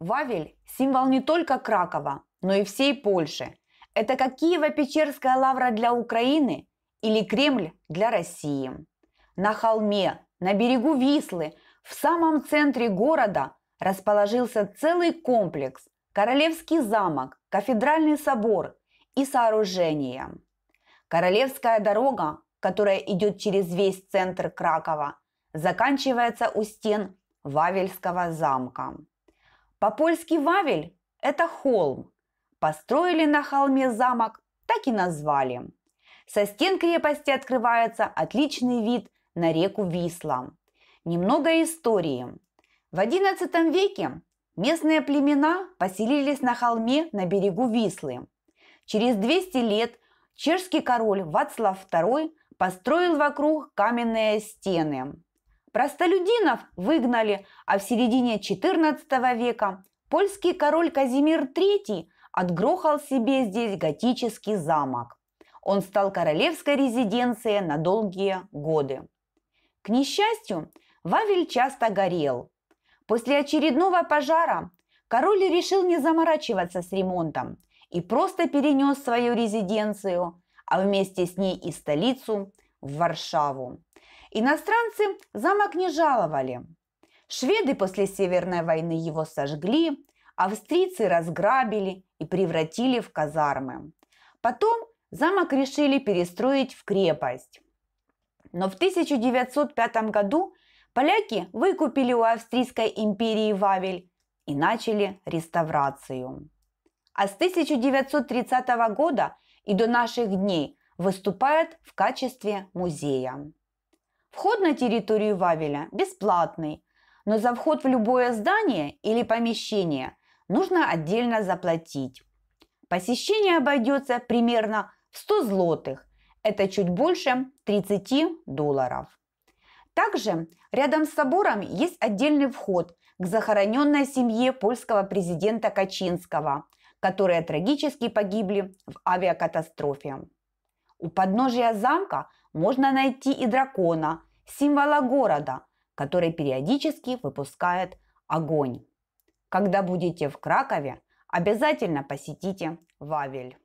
Вавель – символ не только Кракова, но и всей Польши. Это как Киево-Печерская лавра для Украины или Кремль для России. На холме, на берегу Вислы, в самом центре города расположился целый комплекс – Королевский замок, Кафедральный собор и сооружения. Королевская дорога, которая идет через весь центр Кракова, заканчивается у стен Вавельского замка. По-польски Вавель – это холм. Построили на холме замок, так и назвали. Со стен крепости открывается отличный вид на реку Висла. Немного истории. В XI веке местные племена поселились на холме на берегу Вислы. Через 200 лет чешский король Вацлав II построил вокруг каменные стены. Простолюдинов выгнали, а в середине XIV века польский король Казимир III отгрохал себе здесь готический замок. Он стал королевской резиденцией на долгие годы. К несчастью, Вавель часто горел. После очередного пожара король решил не заморачиваться с ремонтом и просто перенес свою резиденцию, а вместе с ней и столицу, в Варшаву. Иностранцы замок не жаловали. Шведы после Северной войны его сожгли, австрийцы разграбили и превратили в казармы. Потом замок решили перестроить в крепость. Но в 1905 году поляки выкупили у Австрийской империи Вавель и начали реставрацию. А с 1930 года и до наших дней выступает в качестве музея. Вход на территорию Вавеля бесплатный, но за вход в любое здание или помещение нужно отдельно заплатить. Посещение обойдется примерно в 100 злотых, это чуть больше 30 долларов. Также рядом с собором есть отдельный вход к захороненной семье польского президента Качинского, которые трагически погибли в авиакатастрофе. У подножия замка можно найти и дракона, символа города, который периодически выпускает огонь. Когда будете в Кракове, обязательно посетите Вавель.